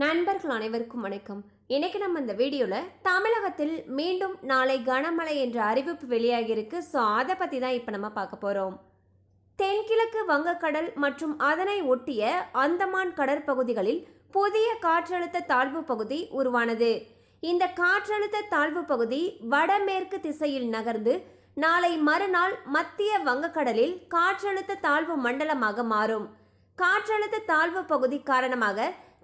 நண்பர்கள் அனைவருக்கும் வணக்கம் இன்றைக்கி நம்ம இந்த வீடியோவில் தமிழகத்தில் மீண்டும் நாளை கனமழை என்ற அறிவிப்பு வெளியாகியிருக்கு ஸோ அதை பற்றி தான் இப்போ நம்ம பார்க்க போகிறோம் தென்கிழக்கு வங்கக்கடல் மற்றும் அதனை ஒட்டிய அந்தமான் கடற்பகுதிகளில் புதிய காற்றழுத்த தாழ்வு பகுதி உருவானது இந்த காற்றழுத்த தாழ்வு பகுதி வடமேற்கு திசையில் நகர்ந்து நாளை மறுநாள் மத்திய வங்கக்கடலில் காற்றழுத்த தாழ்வு மண்டலமாக மாறும் காற்றழுத்த தாழ்வு பகுதி காரணமாக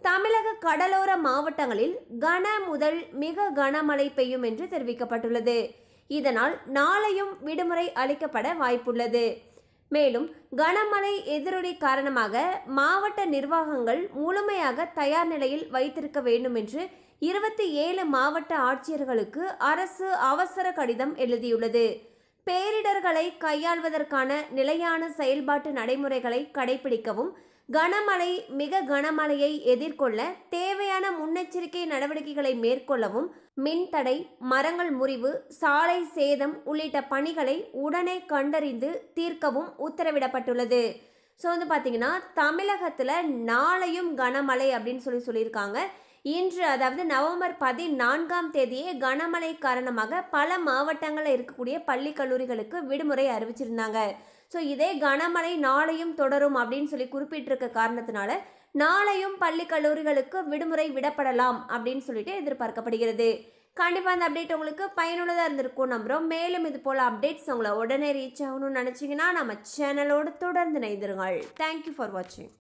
தமிழக கடலோர மாவட்டங்களில் கன முதல் மிக கனமழை பெய்யும் என்று தெரிவிக்கப்பட்டுள்ளது இதனால் நாளையும் விடுமுறை அளிக்கப்பட வாய்ப்புள்ளது மேலும் கனமழை எதிரொலி காரணமாக மாவட்ட நிர்வாகங்கள் முழுமையாக தயார் நிலையில் வைத்திருக்க வேண்டும் என்று இருபத்தி ஏழு மாவட்ட ஆட்சியர்களுக்கு அரசு அவசர கடிதம் எழுதியுள்ளது பேரிடர்களை கையாள்வதற்கான நிலையான செயல்பாட்டு நடைமுறைகளை கடைபிடிக்கவும் கனமழை மிக கனமழையை எதிர்கொள்ள தேவையான முன்னெச்சரிக்கை நடவடிக்கைகளை மேற்கொள்ளவும் மின்தடை மரங்கள் முறிவு சாலை சேதம் உள்ளிட்ட பணிகளை உடனே கண்டறிந்து தீர்க்கவும் உத்தரவிடப்பட்டுள்ளது ஸோ வந்து பார்த்தீங்கன்னா தமிழகத்தில் நாளையும் கனமழை அப்படின்னு சொல்லி சொல்லியிருக்காங்க இன்று அதாவது நவம்பர் பதினான்காம் தேதியே கனமழை காரணமாக பல மாவட்டங்களில் இருக்கக்கூடிய பள்ளி கல்லூரிகளுக்கு விடுமுறை அறிவிச்சிருந்தாங்க ஸோ இதே கனமழை நாளையும் தொடரும் அப்படின்னு சொல்லி குறிப்பிட்டிருக்க காரணத்தினால நாளையும் பள்ளி கல்லூரிகளுக்கு விடுமுறை விடப்படலாம் அப்படின்னு சொல்லிட்டு எதிர்பார்க்கப்படுகிறது கண்டிப்பாக அந்த அப்டேட் உங்களுக்கு பயனுள்ளதாக இருந்திருக்கும் நம்புகிறோம் மேலும் இது போல் அப்டேட்ஸ் உங்களை உடனே ரீச் ஆகணும்னு நினச்சிங்கன்னா நம்ம சேனலோடு தொடர்ந்து இணைந்திருங்கள் தேங்க்யூ ஃபார் வாட்சிங்